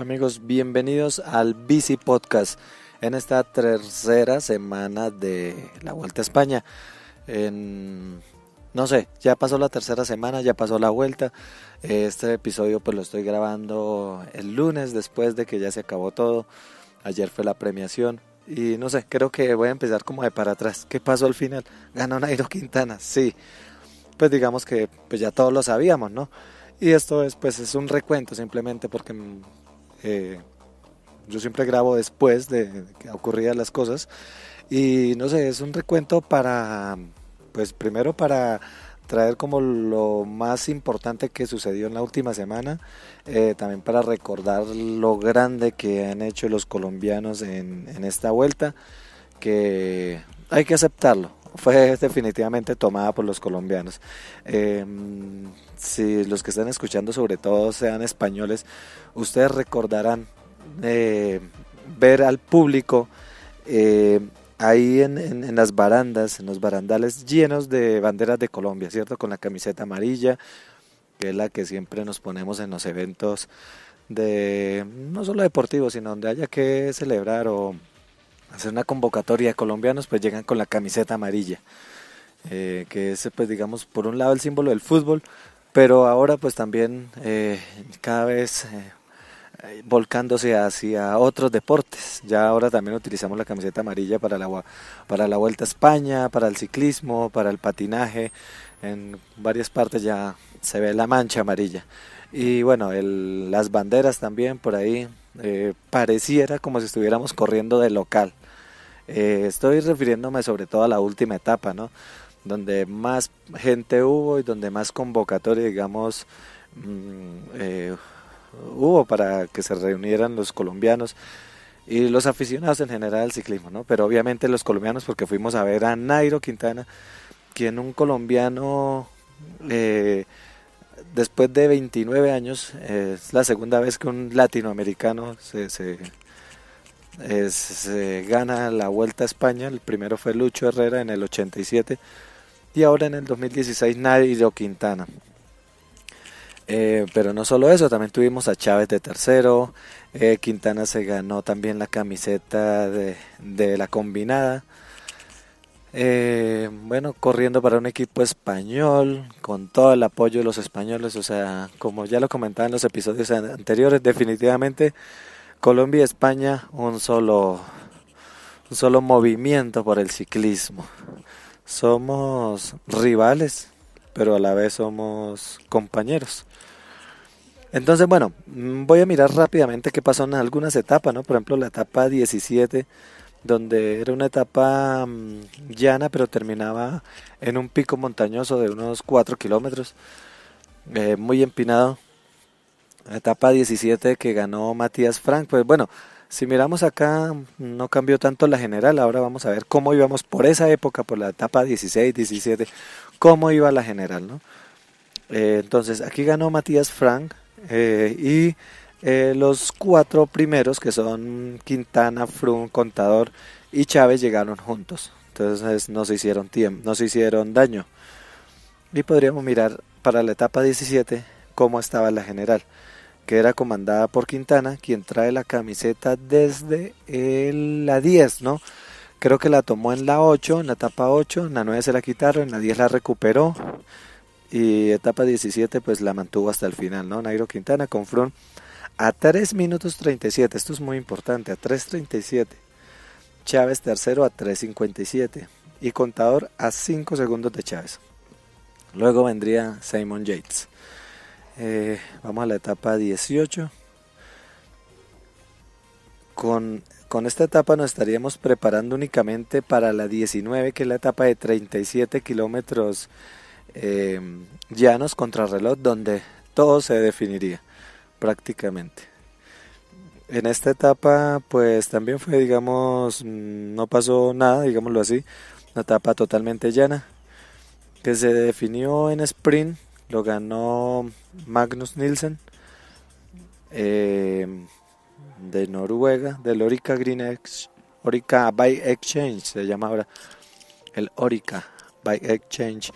amigos, bienvenidos al Bici Podcast en esta tercera semana de la Vuelta a España. En, no sé, ya pasó la tercera semana, ya pasó la vuelta. Este episodio pues lo estoy grabando el lunes después de que ya se acabó todo. Ayer fue la premiación y no sé, creo que voy a empezar como de para atrás. ¿Qué pasó al final? Ganó Nairo Quintana, sí. Pues digamos que pues ya todos lo sabíamos, ¿no? Y esto es pues es un recuento simplemente porque eh, yo siempre grabo después de que ocurridas las cosas. Y no sé, es un recuento para, pues primero para traer como lo más importante que sucedió en la última semana, eh, también para recordar lo grande que han hecho los colombianos en esta vuelta, que hay que aceptarlo, fue definitivamente tomada por los colombianos. Em, si los que están escuchando, sobre todo sean españoles, ustedes recordarán eh, ver al público eh, ahí en, en, las barandas, en los barandales llenos de banderas de Colombia, ¿cierto? Con la camiseta amarilla, que es la que siempre nos ponemos en los eventos de no solo deportivos, sino donde haya que celebrar o hacer una convocatoria de colombianos, pues llegan con la camiseta amarilla, eh, que es, pues digamos, por un lado el símbolo del fútbol, pero ahora pues también eh, cada vez eh, volcándose hacia otros deportes. Ya ahora también utilizamos la camiseta amarilla para la, para la Vuelta a España, para el ciclismo, para el patinaje. En varias partes ya se ve la mancha amarilla. Y bueno, las banderas también por ahí. pareciera como si estuviéramos corriendo de local. Eh, estoy refiriéndome sobre todo a la última etapa, ¿no? Donde más gente hubo y donde más convocatoria, digamos, mm, eh, hubo para que se reunieran los colombianos y los aficionados en general al ciclismo, ¿no? Pero obviamente los colombianos, porque fuimos a ver a Nairo Quintana, quien un colombiano, eh, después de 29 años, es la segunda vez que un latinoamericano se se gana la Vuelta a España, el primero fue Lucho Herrera en el 87 y ahora en el 2016 Nairo Quintana. Eh, pero no solo eso, también tuvimos a Chávez de tercero, eh, Quintana se ganó también la camiseta de, la combinada. Eh, bueno, corriendo para un equipo español, con todo el apoyo de los españoles, o sea, como ya lo comentaba en los episodios anteriores, definitivamente Colombia y España un solo, un solo movimiento por el ciclismo. Somos rivales, pero a la vez somos compañeros. Entonces, bueno, mm, voy a mirar rápidamente qué pasó en algunas etapas, ¿no? Por ejemplo, la etapa 17, donde era una etapa mm, llana, pero terminaba en un pico montañoso de unos 4 kilómetros, eh, muy empinado etapa 17 que ganó Matías Frank. Pues bueno, si miramos acá, no cambió tanto la general. Ahora vamos a ver cómo íbamos por esa época, por la etapa 16, 17, cómo iba la general, ¿no? Eh, entonces, aquí ganó Matías Frank eh, y eh, los cuatro primeros, que son Quintana, Frun, Contador y Chávez, llegaron juntos. Entonces, no se hicieron, tiempo, no se hicieron daño. Y podríamos mirar para la etapa 17 cómo estaba la general que era comandada por Quintana, quien trae la camiseta desde la 10, ¿no? Creo que la tomó en la 8, en la etapa 8, en la 9 se la quitaron, en la 10 la recuperó y etapa 17 pues la mantuvo hasta el final, ¿no? Nairo Quintana con Frun a 3 minutos 37, esto es muy importante, a 3.37. Chávez tercero a 3.57 y contador a 5 segundos de Chávez. Luego vendría Simon Yates. Eh, vamos a la etapa 18. Con, esta etapa nos estaríamos preparando únicamente para la 19, que es la etapa de 37 kilómetros eh, llanos contrarreloj, donde todo se definiría prácticamente. En esta etapa, pues también fue, digamos, no pasó nada, digámoslo así, una etapa totalmente llana, que se definió en sprint lo ganó Magnus Nielsen eh, de Noruega, del Orica Green Orica By Exchange, se llama ahora el Orica By Exchange.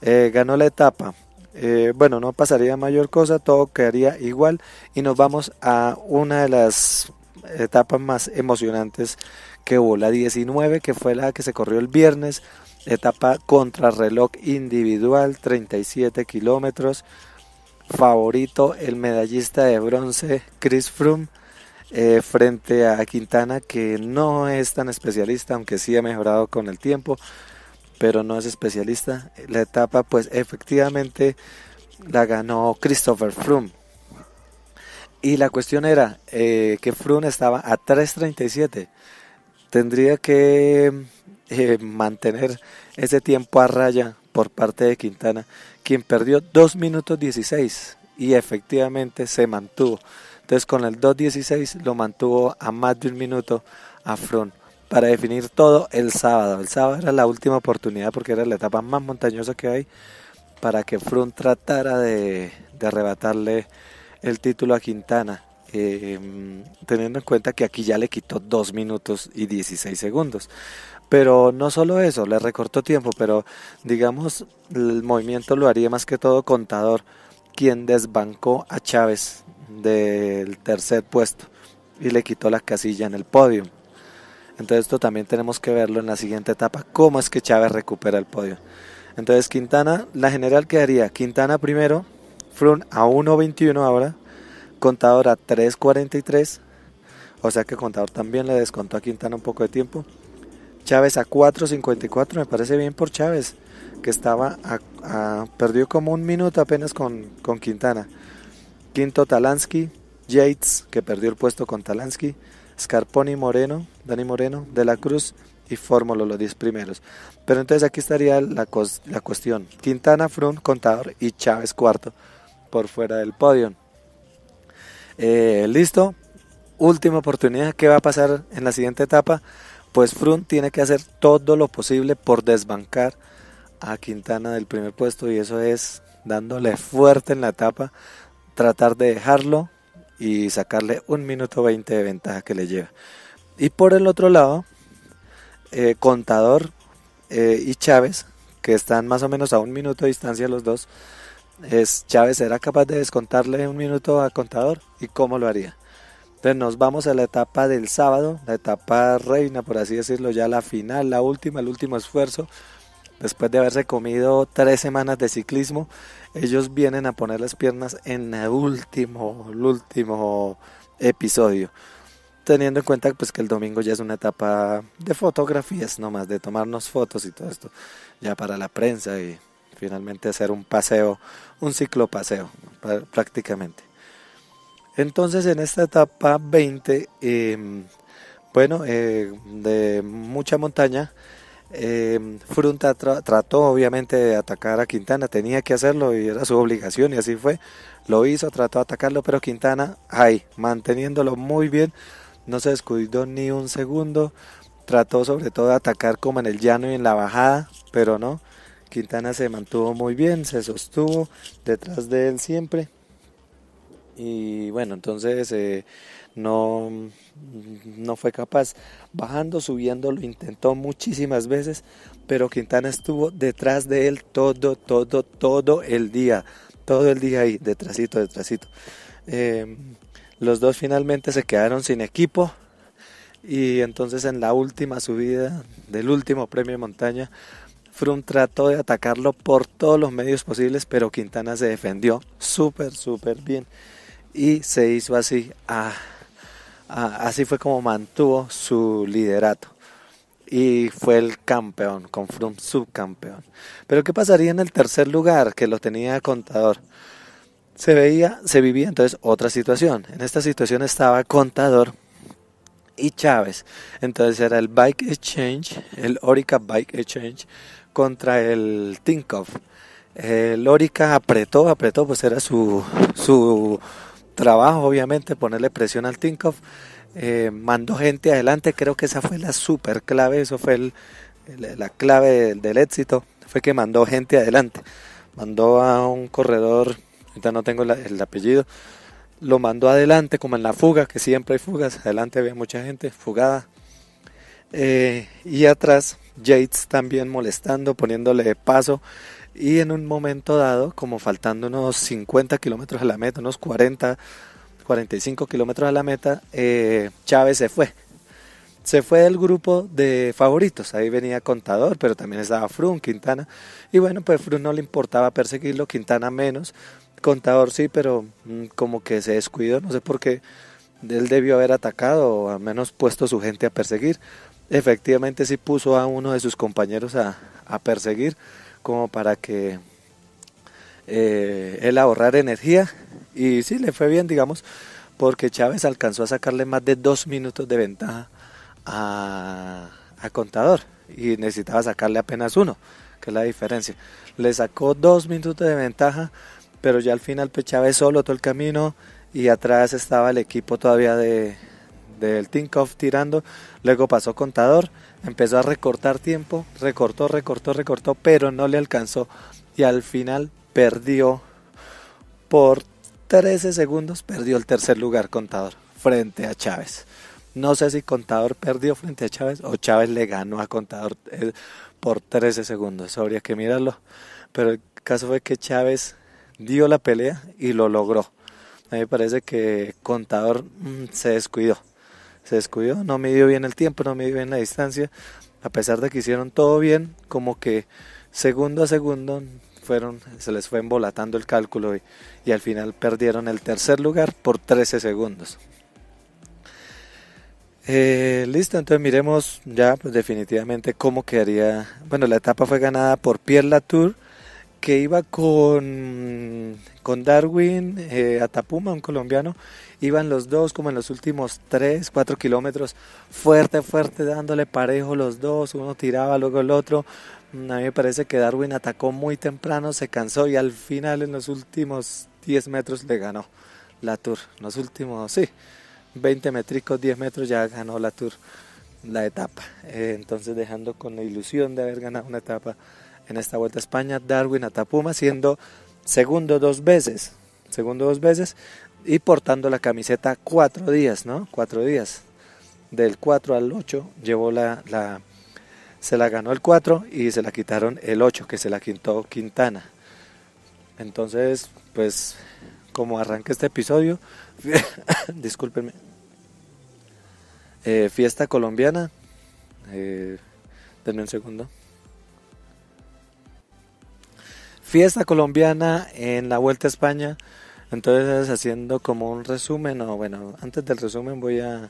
Eh, ganó la etapa. Eh, bueno, no pasaría mayor cosa, todo quedaría igual y nos vamos a una de las etapas más emocionantes que hubo, la 19, que fue la que se corrió el viernes etapa contrarreloj individual, 37 kilómetros. Favorito el medallista de bronce Chris Froome eh, frente a Quintana que no es tan especialista, aunque sí ha mejorado con el tiempo, pero no es especialista. La etapa pues efectivamente la ganó Christopher Froome. Y la cuestión era eh, que Froome estaba a 3.37. Tendría que eh, mantener ese tiempo a raya por parte de Quintana, quien perdió 2 minutos 16 y efectivamente se mantuvo. Entonces con el 2.16 lo mantuvo a más de un minuto a Frun para definir todo el sábado. El sábado era la última oportunidad porque era la etapa más montañosa que hay para que Frun tratara de arrebatarle el título a Quintana. Em, teniendo en cuenta que aquí ya le quitó 2 minutos y 16 segundos. Pero no solo eso, le recortó tiempo, pero digamos el movimiento lo haría más que todo Contador, quien desbancó a Chávez del tercer puesto y le quitó la casilla en el podio. Entonces esto también tenemos que verlo en la siguiente etapa, cómo es que Chávez recupera el podio. Entonces Quintana, la general quedaría Quintana primero, Frun a 1.21 ahora, contador a 3.43, o sea que contador también le descontó a Quintana un poco de tiempo. Chávez a 4.54, me parece bien por Chávez, que estaba a, perdió como un minuto apenas con, Quintana. Quinto Talansky, Yates, que perdió el puesto con Talansky, Scarponi Moreno, Dani Moreno, De la Cruz y Fórmulo los 10 primeros. Pero entonces aquí estaría la, la cuestión. Quintana, Frun, Contador y Chávez cuarto por fuera del podio. Eh, listo, última oportunidad. ¿Qué va a pasar en la siguiente etapa? Pues Frun tiene que hacer todo lo posible por desbancar a Quintana del primer puesto y eso es dándole fuerte en la etapa, tratar de dejarlo y sacarle un minuto 20 de ventaja que le lleva. Y por el otro lado, eh, Contador eh, y Chávez, que están más o menos a un minuto de distancia los dos, es Chávez será capaz de descontarle un minuto al contador y cómo lo haría. Entonces nos vamos a la etapa del sábado, la etapa reina, por así decirlo, ya la final, la última, el último esfuerzo. Después de haberse comido tres semanas de ciclismo, ellos vienen a poner las piernas en el último, el último episodio. Teniendo en cuenta pues, que el domingo ya es una etapa de fotografías más de tomarnos fotos y todo esto, ya para la prensa y finalmente hacer un paseo, un ciclopaseo prácticamente. Entonces en esta etapa 20, em, bueno, eh, de mucha montaña, em, Frunta trató obviamente de atacar a Quintana, tenía que hacerlo y era su obligación y así fue. Lo hizo, trató de atacarlo, pero Quintana, ahí, manteniéndolo muy bien, no se descuidó ni un segundo. Trató sobre todo de atacar como en el llano y en la bajada, pero no. Quintana se mantuvo muy bien, se sostuvo detrás de él siempre. Y bueno, entonces eh, no, no fue capaz. Bajando, subiendo, lo intentó muchísimas veces, pero Quintana estuvo detrás de él todo, todo, todo el día. Todo el día ahí, detrásito, detrásito. Em, los dos finalmente se quedaron sin equipo. Y entonces en la última subida del último premio de montaña Frum trató de atacarlo por todos los medios posibles, pero Quintana se defendió súper, súper bien. Y se hizo así. así fue como mantuvo su liderato. Y fue el campeón, con Frum subcampeón. Pero ¿qué pasaría en el tercer lugar que lo tenía Contador? Se veía, se vivía entonces otra situación. En esta situación estaba Contador y Chávez. Entonces era el Bike Exchange, el Orica Bike Exchange contra el Tinkoff. El Orica apretó, apretó, pues era su, su trabajo, obviamente, ponerle presión al Tinkoff. Eh, mandó gente adelante, creo que esa fue la super clave, eso fue el, la clave del, éxito, fue que mandó gente adelante. Mandó a un corredor, ahorita no tengo el apellido, lo mandó adelante, como en la fuga, que siempre hay fugas, adelante había mucha gente fugada. Eh, y atrás Yates también molestando, poniéndole paso. Y en un momento dado, como faltando unos 50 kilómetros a la meta, unos 40, 45 kilómetros a la meta, eh, Chávez se fue. Se fue del grupo de favoritos. Ahí venía Contador, pero también estaba Frun, Quintana. Y bueno, pues Frun no le importaba perseguirlo, Quintana menos contador sí, pero mm, como que se descuidó, no sé por qué. Él debió haber atacado o al menos puesto su gente a perseguir. Efectivamente sí puso a uno de sus compañeros a, perseguir como para que eh, él ahorrar energía y sí le fue bien, digamos, porque Chávez alcanzó a sacarle más de dos minutos de ventaja a, a Contador y necesitaba sacarle apenas uno, que es la diferencia. Le sacó dos minutos de ventaja pero ya al final pues Chávez solo todo el camino y atrás estaba el equipo todavía de del Tinkoff tirando, luego pasó Contador, empezó a recortar tiempo, recortó, recortó, recortó, pero no le alcanzó y al final perdió por 13 segundos, perdió el tercer lugar Contador frente a Chávez. No sé si Contador perdió frente a Chávez o Chávez le ganó a Contador eh, por 13 segundos. Habría que mirarlo. Pero el caso fue que Chávez dio la pelea y lo logró. A mí me parece que Contador mm, se descuidó. Se descuidó, no midió bien el tiempo, no midió bien la distancia. A pesar de que hicieron todo bien, como que segundo a segundo fueron, se les fue embolatando el cálculo y, al final perdieron el tercer lugar por 13 segundos. Eh, listo, entonces miremos ya pues, definitivamente cómo quedaría. Bueno, la etapa fue ganada por Pierre Latour que iba con, con Darwin eh, Atapuma, un colombiano, iban los dos como en los últimos 3, 4 kilómetros, fuerte, fuerte, dándole parejo los dos, uno tiraba, luego el otro. Mm, a mí me parece que Darwin atacó muy temprano, se cansó y al final en los últimos 10 metros le ganó la Tour. los últimos, sí, 20 metricos, 10 metros ya ganó la Tour, la etapa. Eh, entonces dejando con la ilusión de haber ganado una etapa en esta Vuelta a España, Darwin a Tapuma, siendo segundo dos veces, segundo dos veces y portando la camiseta cuatro días, ¿no? Cuatro días. Del 4 al 8 llevó la, la, se la ganó el 4 y se la quitaron el 8, que se la quintó Quintana. Entonces, pues como arranca este episodio, discúlpenme, eh, fiesta colombiana, eh, denme un segundo. fiesta colombiana en la Vuelta a España. Entonces, haciendo como un resumen, o bueno, antes del resumen voy a,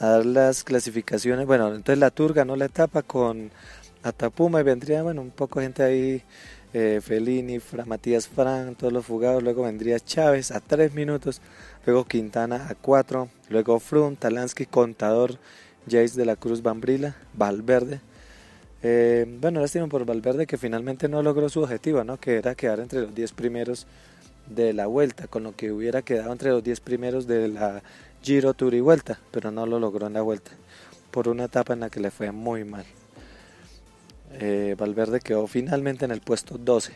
dar las clasificaciones. Bueno, entonces la Turga no la etapa con Atapuma y vendría, bueno, un poco gente ahí, eh, Felini, Matías Fran, todos los fugados. Luego vendría Chávez a tres minutos, luego Quintana a 4, luego Frunt, Talansky, Contador, Jace de la Cruz, Bambrila, Valverde. Eh, bueno, lástima por Valverde que finalmente no logró su objetivo, ¿no? que era quedar entre los 10 primeros de la vuelta, con lo que hubiera quedado entre los 10 primeros de la Giro Tour y vuelta, pero no lo logró en la vuelta, por una etapa en la que le fue muy mal. Eh, Valverde quedó finalmente en el puesto 12,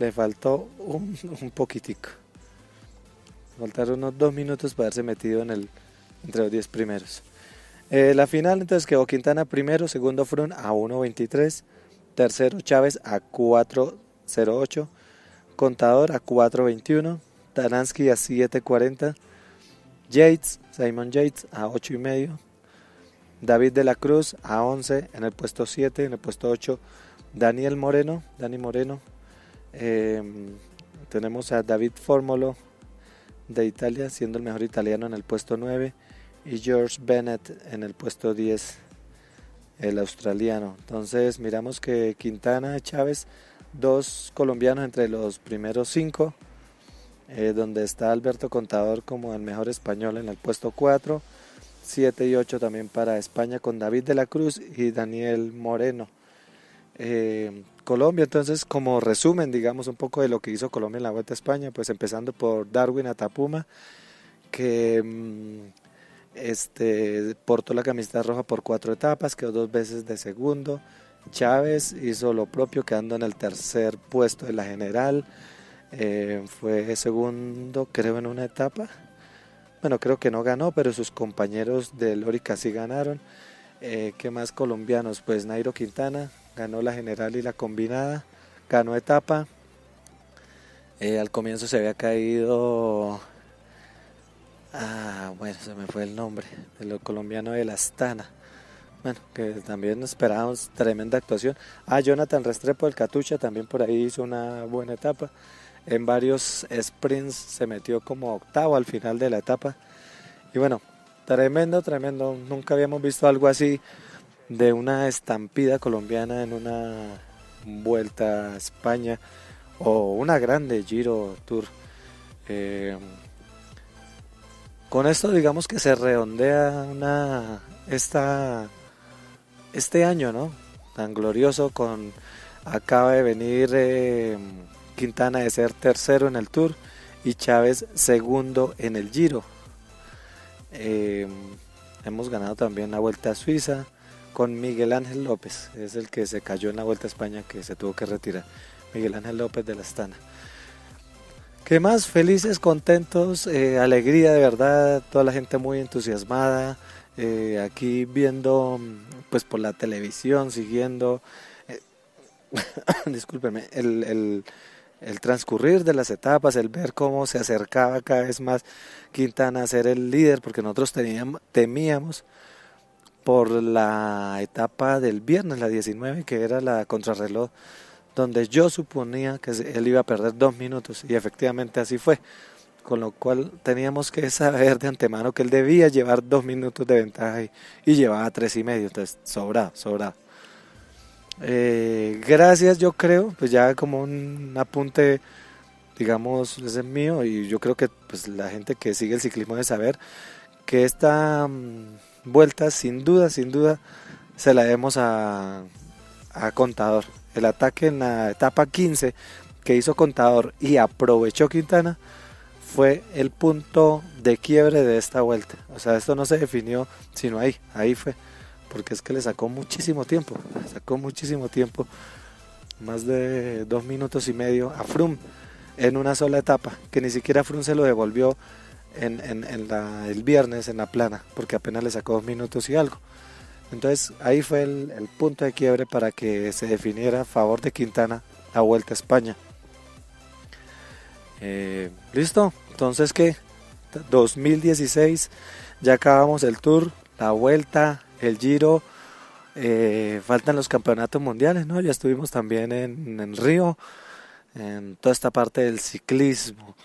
le faltó un, poquitico, faltaron unos 2 minutos para haberse metido en el, entre los 10 primeros. Eh, la final entonces quedó Quintana primero, segundo Frun a 1.23, tercero Chávez a 4.08, Contador a 4.21, Taransky a 7.40, Yates, Simon Yates a 8.5, David de la Cruz a 11 en el puesto 7, en el puesto 8 Daniel Moreno, Dani Moreno, em, tenemos a David Formolo de Italia siendo el mejor italiano en el puesto 9 y George Bennett en el puesto 10, el australiano. Entonces miramos que Quintana, Chávez, dos colombianos entre los primeros cinco, eh, donde está Alberto Contador como el mejor español en el puesto 4, 7 y 8 también para España con David de la Cruz y Daniel Moreno. Eh, Colombia, entonces como resumen, digamos un poco de lo que hizo Colombia en la Vuelta a España, pues empezando por Darwin Atapuma, que... Mm, este, portó la camiseta roja por cuatro etapas, quedó dos veces de segundo. Chávez hizo lo propio, quedando en el tercer puesto de la general. Eh, fue segundo, creo, en una etapa. Bueno, creo que no ganó, pero sus compañeros de Lórica sí ganaron. Eh, ¿Qué más colombianos? Pues Nairo Quintana ganó la general y la combinada, ganó etapa. Eh, al comienzo se había caído Ah, bueno, se me fue el nombre, de lo colombiano de la Astana. Bueno, que también esperábamos tremenda actuación. Ah, Jonathan Restrepo del Catucha también por ahí hizo una buena etapa. En varios sprints se metió como octavo al final de la etapa. Y bueno, tremendo, tremendo. Nunca habíamos visto algo así de una estampida colombiana en una vuelta a España o una grande Giro Tour. Eh, con esto digamos que se redondea una, esta, este año, ¿no? Tan glorioso con... Acaba de venir em, Quintana de ser tercero en el Tour y Chávez segundo en el Giro. Em, hemos ganado también la Vuelta a Suiza con Miguel Ángel López, es el que se cayó en la Vuelta a España que se tuvo que retirar. Miguel Ángel López de la Estana. ¿Qué más? Felices, contentos, eh, alegría de verdad, toda la gente muy entusiasmada, eh, aquí viendo pues por la televisión, siguiendo, eh, discúlpeme, el, el, transcurrir de las etapas, el ver cómo se acercaba cada vez más Quintana a ser el líder, porque nosotros teníamos, temíamos por la etapa del viernes, la 19, que era la contrarreloj donde yo suponía que él iba a perder dos minutos y efectivamente así fue. Con lo cual teníamos que saber de antemano que él debía llevar dos minutos de ventaja y, llevaba tres y medio, entonces sobra sobra eh, gracias, yo creo, pues ya como un apunte, digamos, ese es mío y yo creo que pues, la gente que sigue el ciclismo debe saber que esta mm, vuelta sin duda, sin duda, se la demos a, a Contador el ataque en la etapa 15 que hizo Contador y aprovechó Quintana, fue el punto de quiebre de esta vuelta. O sea, esto no se definió sino ahí, ahí fue. Porque es que le sacó muchísimo tiempo, sacó muchísimo tiempo, más de dos minutos y medio a Frum en una sola etapa, que ni siquiera Frum se lo devolvió el viernes en la plana, porque apenas le sacó dos minutos y algo. Entonces ahí fue el, punto de quiebre para que se definiera a favor de Quintana la vuelta a España. Eh, listo, entonces que 2016 ya acabamos el tour, la vuelta, el giro, eh, faltan los campeonatos mundiales, ¿no? Ya estuvimos también en, Río, en toda esta parte del ciclismo.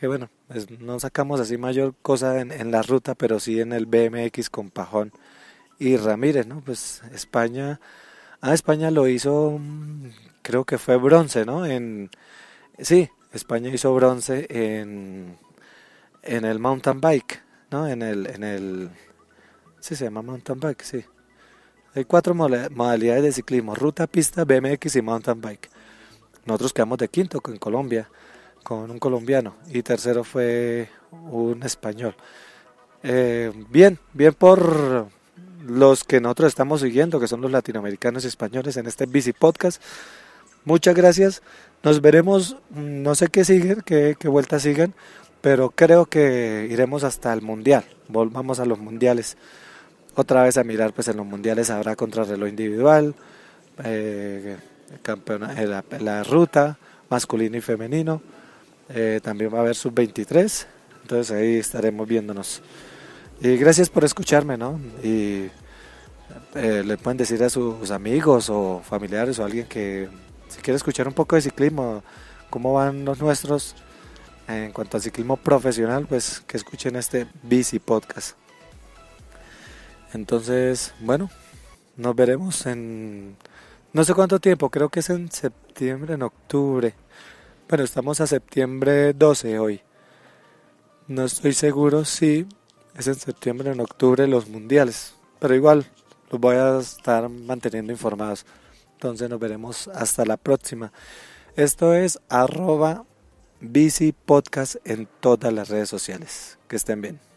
Que bueno, no sacamos así mayor cosa en, en la ruta, pero sí en el BMX con Pajón y Ramírez, ¿no? Pues España, ah, España lo hizo, mm, creo que fue bronce, ¿no? En, sí, España hizo bronce en, en el mountain bike, ¿no? En el, en el, sí, se llama mountain bike, sí. Hay cuatro modalidades de ciclismo, ruta, pista, BMX y mountain bike. Nosotros quedamos de quinto en Colombia, con un colombiano, y tercero fue un español. Eh, bien, bien por, los que nosotros estamos siguiendo, que son los latinoamericanos y españoles en este Bici Podcast. Muchas gracias. Nos veremos, mm, no sé qué siguen, qué, qué vuelta sigan, pero creo que iremos hasta el Mundial. Volvamos a los Mundiales. Otra vez a mirar, pues en los Mundiales habrá contrarreloj individual, eh, eh, la, ruta, masculino y femenino. Eh, también va a haber sub-23. Entonces ahí estaremos viéndonos. Y gracias por escucharme, ¿no? Y eh, le pueden decir a sus amigos o familiares o alguien que si quiere escuchar un poco de ciclismo, cómo van los nuestros en cuanto al ciclismo profesional, pues que escuchen este Bici Podcast. Entonces, bueno, nos veremos en no sé cuánto tiempo, creo que es en septiembre, en octubre. Bueno, estamos a septiembre 12 hoy. No estoy seguro si es en septiembre, en octubre los mundiales. Pero igual, los voy a estar manteniendo informados. Entonces nos veremos hasta la próxima. Esto es arroba bici podcast en todas las redes sociales. Que estén bien.